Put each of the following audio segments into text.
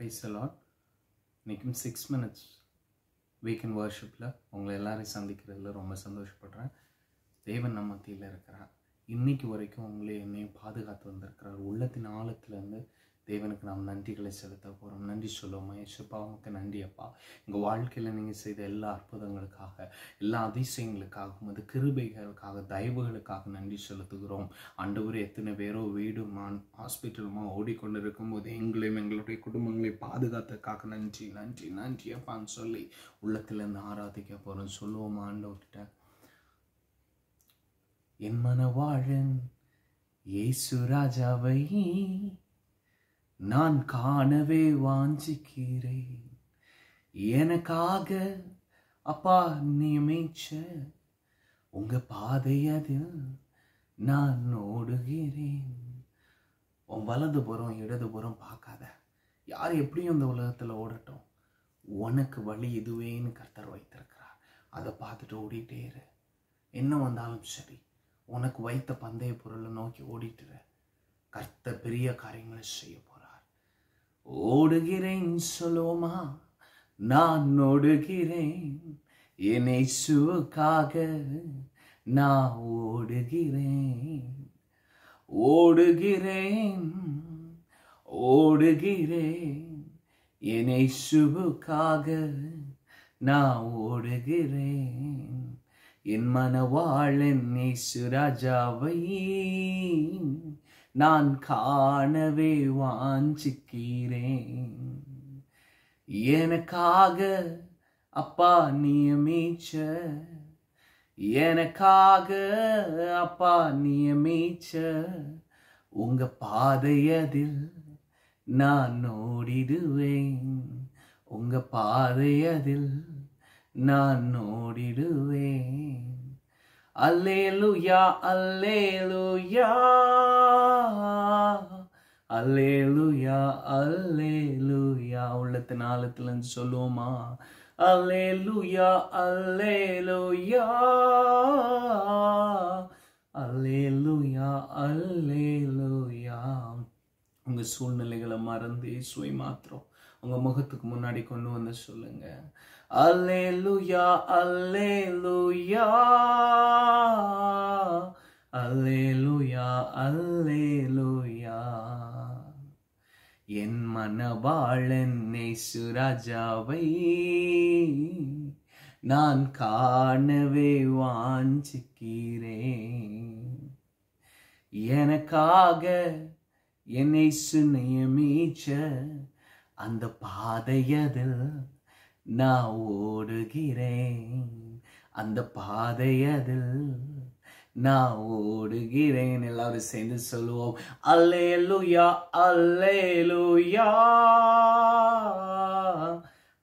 price எல்லாம் இன்றைக்கும் six minutes weekend வர்ஷிப்பில் உங்களை எல்லாரையும் சந்திக்கிறதுல ரொம்ப சந்தோஷப்படுறேன் தேவன் நம்ம மத்தியில் இருக்கிறார் இன்றைக்கி வரைக்கும் உங்களே என்னையும் பாதுகாத்து வந்திருக்கிறார் உள்ளத்தின் ஆழத்துலேருந்து தேவனுக்கு நாம் நன்றிகளை செலுத்த போகிறோம் நன்றி சொல்லுவோம் மகேஷப்பா உங்களுக்கு நன்றி அப்பா எங்கள் வாழ்க்கையில் நீங்கள் செய்த எல்லா அற்புதங்களுக்காக எல்லா அதிசயங்களுக்காக உமது கிருபைகளுக்காக தயவுகளுக்காக நன்றி செலுத்துகிறோம் ஆண்டவர் எத்தனை பேரோ வீடுமா ஹாஸ்பிட்டலுமா ஓடிக்கொண்டு இருக்கும்போது எங்களையும் எங்களுடைய குடும்பங்களை பாதுகாத்ததுக்காக நன்றி நன்றி நன்றி அப்பான்னு சொல்லி உள்ளத்துலேருந்து ஆராதிக்க போகிறோம் சொல்லுவோம் ஆண்டவர்கிட்ட என் மன வாழன் ஏசு ராஜாவை நான் காணவே வாஞ்சிக்கிறேன் எனக்காக அப்பா நியமிச்ச உங்க பாதையதில் நான் ஓடுகிறேன் உன் வலது புறம் இடது புறம் பார்க்காத யார் எப்படியும் இந்த உலகத்தில் ஓடட்டும் உனக்கு வழி இதுவேன்னு கர்த்தர் வைத்திருக்கிறார் அதை பார்த்துட்டு ஓடிட்டே இரு என்ன வந்தாலும் சரி உனக்கு வைத்த பந்தய பொருளை நோக்கி ஓடிட்டுரு கர்த்த பெரிய காரியங்களை செய்ய போகிற ஓடுகிறேன் சொல்லுவோமா நான் ஓடுகிறேன் என்னை சுவுக்காக நான் ஓடுகிறேன் ஓடுகிறேன் ஓடுகிறேன் என்னை சுவுக்காக நான் ஓடுகிறேன் என் மனவாழ் என்னை சுராஜாவையே நான் காணவே வாஞ்சிக்கிறேன் எனக்காக அப்பா நியமிச்ச எனக்காக அப்பா நியமிச்ச உங்க பாதையதில் நான் ஓடிடுவேன் உங்க பாதையதில் நான் ஓடிடுவேன் அல்லேலுயா அல்லேலுயா அல்லேலுயா அல்லேலுயா உள்ளத்தின் ஆழத்துலன்னு சொல்லுவோமா அல்லேலுயா அல்லேலுயா அல்லேலுயா அல்லேலுயா உங்கள் சூழ்நிலைகளை மறந்து சுய மாத்திரம் உங்க முகத்துக்கு முன்னாடி கொண்டு வந்து சொல்லுங்க அல்லே லுயா அல்லே லுயா அல்லே லுயா அல்லே லுயா என் மனவாளன் சுராஜாவை நான் காணவே வாஞ்சிக்கிறேன் எனக்காக என்னை சுனையமீச்ச அந்த பாதையதில் நான் ஓடுகிறேன் அந்த பாதையதில் நான் ஓடுகிறேன் எல்லாரும் சேர்ந்து சொல்லுவோம் அல்லேலுயா அல்லேலுயா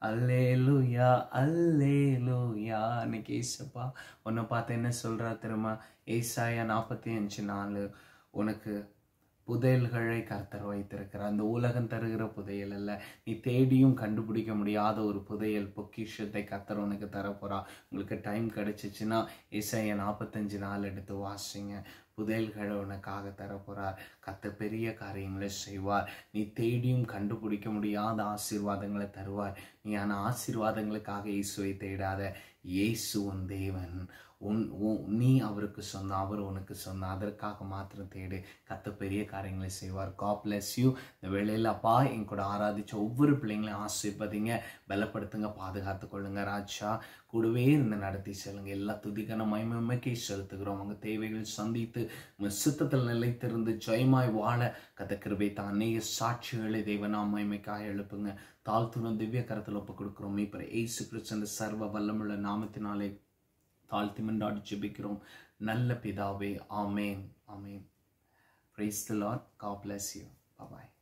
அல்லேலுயா அல்லேலுயா இன்னைக்கு ஏசப்பா உன்னை பார்த்து என்ன சொல்கிறா திரும்ப ஏசாயா நாற்பத்தி அஞ்சு நாலு உனக்கு புதையல்களை கர்த்தர் வைத்திருக்கிறார் அந்த உலகம் தருகிற புதையல் அல்ல நீ தேடியும் கண்டுபிடிக்க முடியாத ஒரு புதையல் பொக்கிஷத்தை கர்த்தர் உனக்கு தரப்போறா உங்களுக்கு டைம் கிடைச்சிச்சுன்னா இசையை நாற்பத்தஞ்சு நாள் எடுத்து வாசிங்க புதையல்களை உனக்காக தரப்போகிறார் கத்த பெரிய காரியங்களை செய்வார் நீ தேடியும் கண்டுபிடிக்க முடியாத ஆசீர்வாதங்களை தருவார் நீ ஆனால் ஆசீர்வாதங்களுக்காக இயேசுவை தேடாத இயேசு உன் தேவன் உன் நீ அவருக்கு சொன்ன அவர் உனக்கு சொன்ன அதற்காக மாத்திரம் தேடு கத்த பெரிய காரியங்களை செய்வார் காப்லெஸ் யூ இந்த வேலையில் அப்பா என் கூட ஆராதிச்ச ஒவ்வொரு பிள்ளைங்களையும் ஆசிர்வதிங்க பலப்படுத்துங்க பாதுகாத்து கொள்ளுங்க ராஜா கூடவே இருந்து நடத்தி செல்லுங்க எல்லா துதிக்கான மயமக்கை செலுத்துகிறோம் அவங்க தேவைகள் சந்தித்து சித்தத்தில் நிலைத்திருந்து ஜெயமாய் வாழ கதக்கிருபை தான் அநேக சாட்சிகளை தேவனாம் மயமைக்காக எழுப்புங்க தாழ்த்துணும் திவ்ய கரத்தில் ஒப்பு கொடுக்குறோம் இப்போ ஏசு கிருஷ்ண சர்வ வல்லமுள்ள நாமத்தினாலே தாழ்த்தி மண்டாடி ஜெபிக்கிறோம் நல்ல பிதாவே amen amen praise the lord கா யூ பாய்